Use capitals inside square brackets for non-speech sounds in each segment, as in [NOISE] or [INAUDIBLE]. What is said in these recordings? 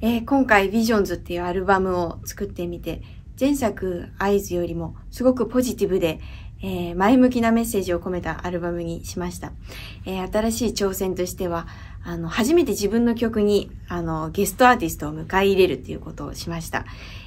えー、今回 Visions っていうアルバムを作ってみて、前作 Eyes よりもすごくポジティブで、えー、前向きなメッセージを込めたアルバムにしました。えー、新しい挑戦としては、あの、初めて自分の曲に、あの、ゲストアーティストを迎え入れるっていうことをしました。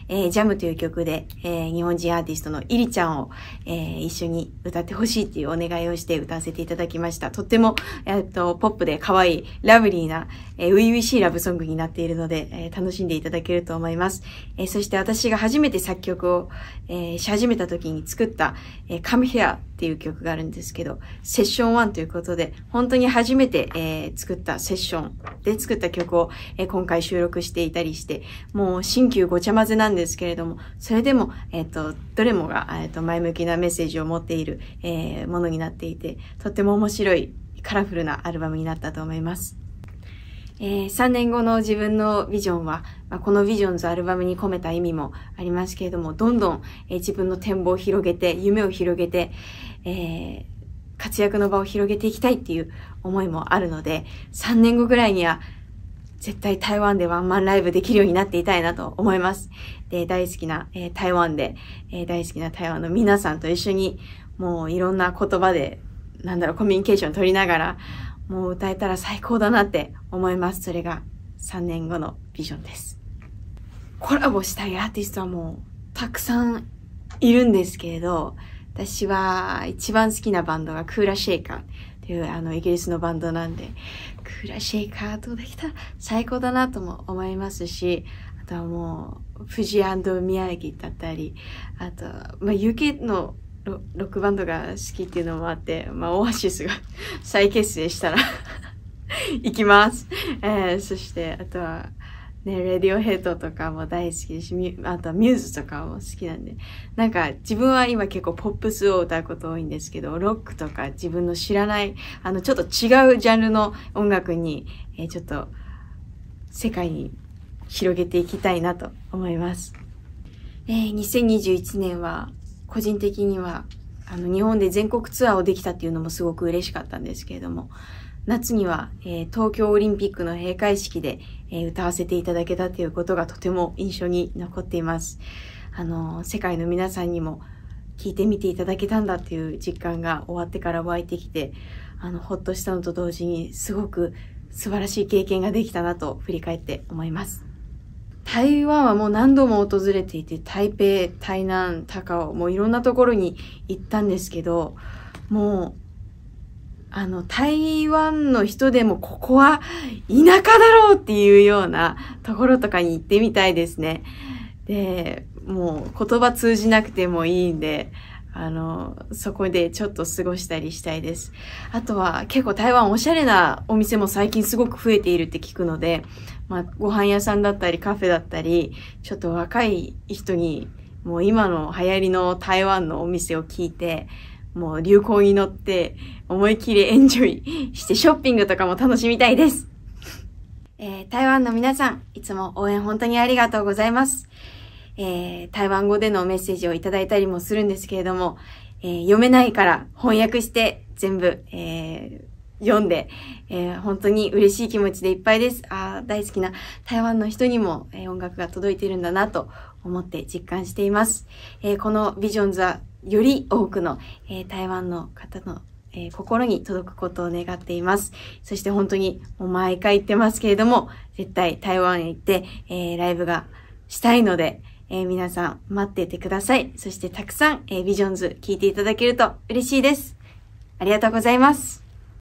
えー、ジャムという曲で、えー、日本人アーティストのイリちゃんを、えー、一緒に歌ってほしいっていうお願いをして歌わせていただきました。とっても、えっと、ポップで可愛い、ラブリーな、えー、ウィウィしいラブソングになっているので、えー、楽しんでいただけると思います。えー、そして私が初めて作曲を、えー、し始めた時に作った、えー、Come Here っていう曲があるんですけど、セッション1ということで、本当に初めて、えー、作ったセッションで作った曲を、えー、今回収録していたりして、もう新旧ごちゃ混ぜなんですけれども、それでも、えっ、ー、と、どれもが、えっ、と、前向きなメッセージを持っている、えものになっていて、とっても面白い、カラフルなアルバムになったと思います。えー、3年後の自分のビジョンは、まあ、このビジョンズアルバムに込めた意味もありますけれども、どんどん、えー、自分の展望を広げて、夢を広げて、えー、活躍の場を広げていきたいっていう思いもあるので、3年後ぐらいには、絶対台湾でワンマンライブできるようになっていたいなと思います。で、大好きな、えー、台湾で、えー、大好きな台湾の皆さんと一緒に、もういろんな言葉で、なんだろう、コミュニケーション取りながら、もう歌えたら最高だなって思います。それが3年後のビジョンです。コラボしたいアーティストはもうたくさんいるんですけれど、私は一番好きなバンドがクーラシェイカーというあのイギリスのバンドなんで、クーラシェイカーとできたら最高だなとも思いますし、あとはもう富士宮城だったり、あと、まあ、雪のロロックバンドが好きっていうのもあって、まあ、オアシスが [LAUGHS] 再結成したら [LAUGHS] 行きます。えー、そして、あとは、ね、レディオヘッドとかも大好きですし、あとはミューズとかも好きなんで、なんか自分は今結構ポップスを歌うこと多いんですけど、ロックとか自分の知らない、あの、ちょっと違うジャンルの音楽に、えー、ちょっと、世界に広げていきたいなと思います。えー、2021年は個人的にはあの日本で全国ツアーをできたっていうのもすごく嬉しかったんですけれども夏には、えー、東京オリンピックの閉会式で、えー、歌わせていただけたということがとても印象に残っています。あの世界の皆さんにも聞いてみていただけたんだっていう実感が終わってから湧いてきてあのほっとしたのと同時にすごく素晴らしい経験ができたなと振り返って思います。台湾はもう何度も訪れていて、台北、台南、高尾、もういろんなところに行ったんですけど、もう、あの、台湾の人でもここは田舎だろうっていうようなところとかに行ってみたいですね。で、もう言葉通じなくてもいいんで、あの、そこでちょっと過ごしたりしたいです。あとは結構台湾おしゃれなお店も最近すごく増えているって聞くので、まあ、ご飯屋さんだったりカフェだったり、ちょっと若い人にもう今の流行りの台湾のお店を聞いて、もう流行に乗って思いっきりエンジョイしてショッピングとかも楽しみたいです。えー、台湾の皆さん、いつも応援本当にありがとうございます。えー、台湾語でのメッセージをいただいたりもするんですけれども、えー、読めないから翻訳して全部、えー、読んで、え本当に嬉しい気持ちでいっぱいです。あ大好きな台湾の人にも、え音楽が届いているんだなと思って実感しています。えこのビジョンズはより多くの、え台湾の方のえー、心に届くことを願っています。そして本当にもう毎回言ってますけれども、絶対台湾へ行って、えー、ライブがしたいので、えー、皆さん待っててください。そしてたくさん、えー、ビジョンズ聞いていただけると嬉しいです。ありがとうございます。